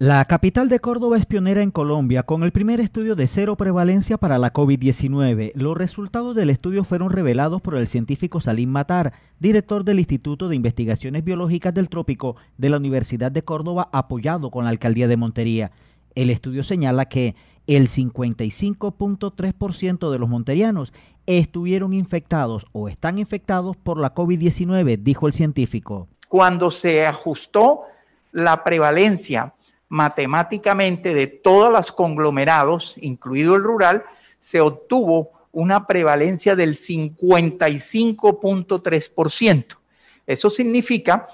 La capital de Córdoba es pionera en Colombia con el primer estudio de cero prevalencia para la COVID-19. Los resultados del estudio fueron revelados por el científico Salim Matar, director del Instituto de Investigaciones Biológicas del Trópico de la Universidad de Córdoba, apoyado con la Alcaldía de Montería. El estudio señala que el 55.3% de los monterianos estuvieron infectados o están infectados por la COVID-19, dijo el científico. Cuando se ajustó la prevalencia matemáticamente de todos los conglomerados, incluido el rural, se obtuvo una prevalencia del 55.3%. Eso significa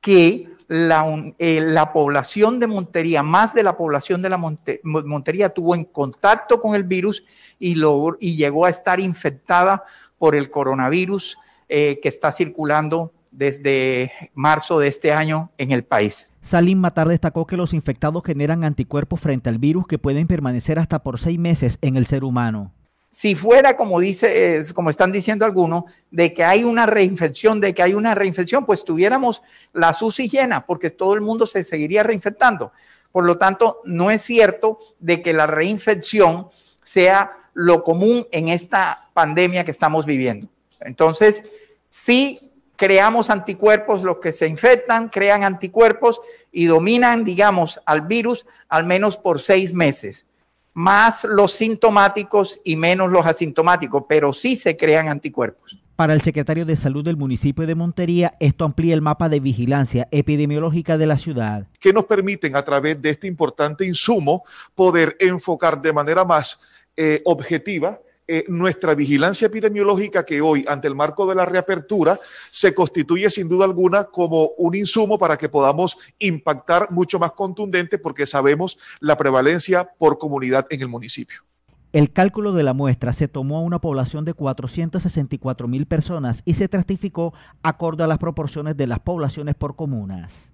que eh, la, población de Montería, más de la población de la Montería, tuvo en contacto con el virus y, y llegó a estar infectada por el coronavirus eh, que está circulando desde marzo de este año en el país. Salim Matar destacó que los infectados generan anticuerpos frente al virus que pueden permanecer hasta por seis meses en el ser humano. Si fuera como dice, como están diciendo algunos, de que hay una reinfección, de que hay una reinfección, pues tuviéramos la UCI llena, porque todo el mundo se seguiría reinfectando. Por lo tanto, no es cierto de que la reinfección sea lo común en esta pandemia que estamos viviendo. Entonces, sí creamos anticuerpos, los que se infectan crean anticuerpos y dominan, digamos, al virus al menos por seis meses, más los sintomáticos y menos los asintomáticos, pero sí se crean anticuerpos. Para el secretario de Salud del municipio de Montería, esto amplía el mapa de vigilancia epidemiológica de la ciudad. Que nos permiten a través de este importante insumo poder enfocar de manera más eh, objetiva eh, nuestra vigilancia epidemiológica que hoy, ante el marco de la reapertura, se constituye sin duda alguna como un insumo para que podamos impactar mucho más contundente porque sabemos la prevalencia por comunidad en el municipio. El cálculo de la muestra se tomó a una población de 464 mil personas y se trastificó acorde a las proporciones de las poblaciones por comunas.